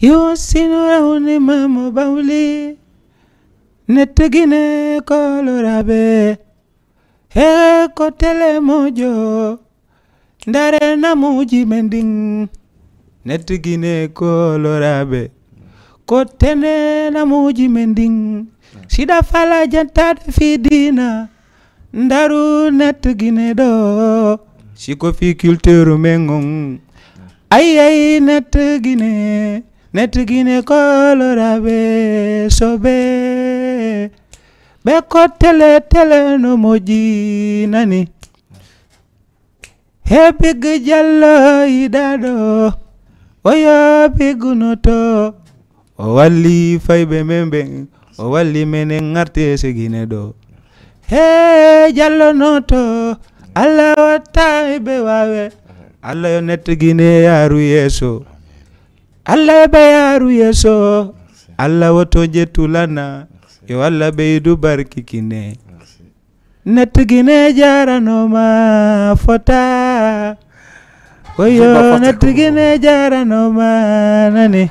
yosinu rauni mamu bauli netegine kolorabe he kotele mojo ndare na muji mending netegine kolorabe kotene na muji mending sida fala janta fidina ndaru netegine do siko fi culture mengong ay ay netegine netigine kolora be sobe beko tele tele no moji nani hepig jalo idado oyo piguno owali faibe membe owali mene ngarte segine do he jalo noto alla wata ibe wawe alla yo netigine yaru yeso Allah bayaru yeso Allah wotoje tulana yo Allah beydu barkikine nattugine jaranoma fota oyo nattugine jaranoma nani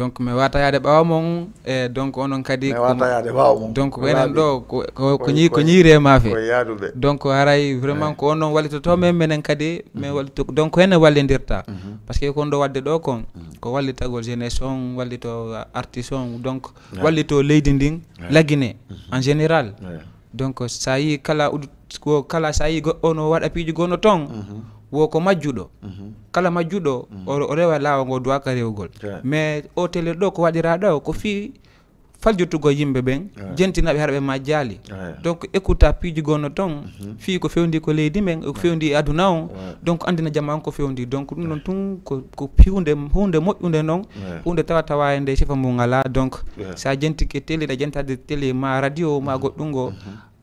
donc mi wata yaade ɓawa mon e donc onon kadi donc enen ɗo ko ñiire maafe donc haray vraiment eh. ko onon wallitoto men menen kadi min mhm. walito donc hene wallidirta mhm. par ce que kon ɗo wadde ɗo kon ko wallitagol jeunesse on wallito artiste on donc eh. wallito leydi ndin eh. laguine mhm. en général donc sa yi kala ko kala sa yi ono waɗa piji gono -hmm. wo ko majjuɗo mhm. kala majjuɗo mhm. o rewa laawa ngo duwaka rewgol mais o tele ɗo ko wadira do ko fii faljottugo yimɓe ɓen eh. jentinaɓe haɗa ma jaali eh. donc écouta piiji gonno ton mhm. fii ko fewndi ko leydi men ko eh. fewndi e aduna o donc andina jama on ko fewndi donc ɗum noon tun ko hunde hunde moƴƴude noon hunde tawa tawa e nde chefa mum ngala donc sa jentike télé ɗa jentade télé ma radio ma mhm. goɗɗum mhm. o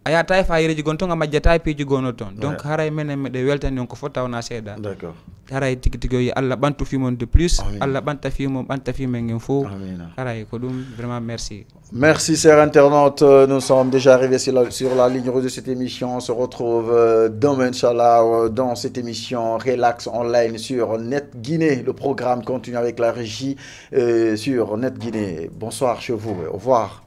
a yata e fayireji gon ton a majjata e piiji gonno toon donc haray menen meɗe weltani on ko fota wona seeɗa de plus merci Merci, chers internautes. Nous sommes déjà arrivés sur la, sur la ligne rouge de cette émission. On se retrouve euh, demain, Inch'Allah, euh, dans cette émission Relax Online sur Net Guinée. Le programme continue avec la régie euh, sur Net Guinée. Bonsoir chez vous. Au revoir.